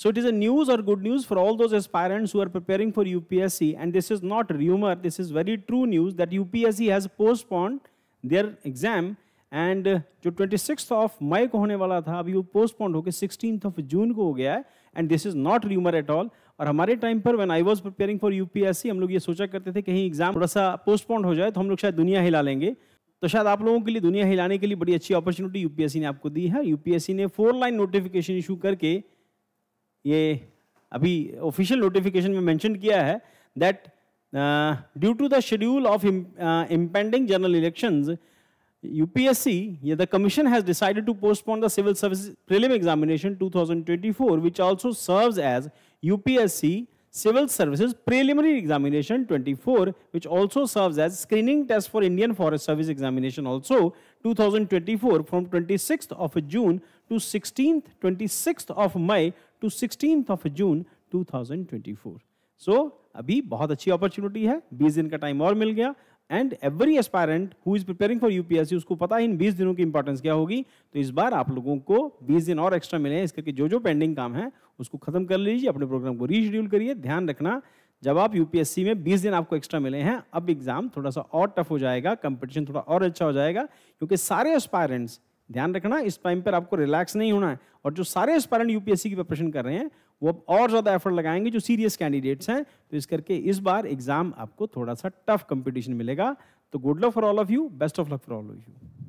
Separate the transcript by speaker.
Speaker 1: So it is a news or good news for all those aspirants who are preparing for UPSC and this is not rumor, this is very true news that UPSC has postponed their exam and uh, जो 26th of मई को होने वाला था अभी वो postponed होके sixteen of जून को हो गया है and this is not rumour at all और हमारे टाइम पर when I was preparing for UPSC हम लोग ये सोचा करते थे कहीं एग्जाम थोड़ा सा पोस्टपोन्ड हो जाए तो हम लोग शायद दुनिया हिला लेंगे तो शायद आप लोगों के लिए दुनिया हिलाने के लिए बड़ी अच्छी अपॉर्चुनिटी यूपीएससी ने आपको दी है यूपीएससी ने फोर लाइन नोटिफिकेशन इशू करके ये अभी ऑफिशियल नोटिफिकेशन में मेंशन किया है that due to the schedule of impending general elections UPSC या the commission has decided to postpone the civil service prelim examination 2024 which also serves as UPSC civil services preliminary examination 24 which also serves as screening test for Indian forest service examination also 2024 from 26th of June to 16th 26th of May to sixteen of June 2024 so so, अभी बहुत अच्छी opportunity है बीस दिन का time और मिल गया and every aspirant who is preparing for UPSC उसको पता है इन 20 दिनों की इंपॉर्टेंस क्या होगी तो इस बार आप लोगों को 20 दिन और एक्स्ट्रा मिले इस करके जो जो पेंडिंग काम है उसको खत्म कर लीजिए अपने प्रोग्राम को रीशेड्यूल करिए ध्यान रखना जब आप यूपीएससी में 20 दिन आपको एक्स्ट्रा मिले हैं अब एग्जाम थोड़ा सा और टफ हो जाएगा कंपटीशन थोड़ा और अच्छा हो जाएगा क्योंकि सारे एस्पायरेंट्स ध्यान रखना इस टाइम पर आपको रिलैक्स नहीं होना है और जो सारे एस्पायरेंट यूपीएससी की प्रिपरेशन कर रहे हैं वो और ज़्यादा एफर्ट लगाएंगे जो सीरियस कैंडिडेट्स हैं तो इस करके इस बार एग्जाम आपको थोड़ा सा टफ कंपटीशन मिलेगा तो good luck for all of you best of luck for all of you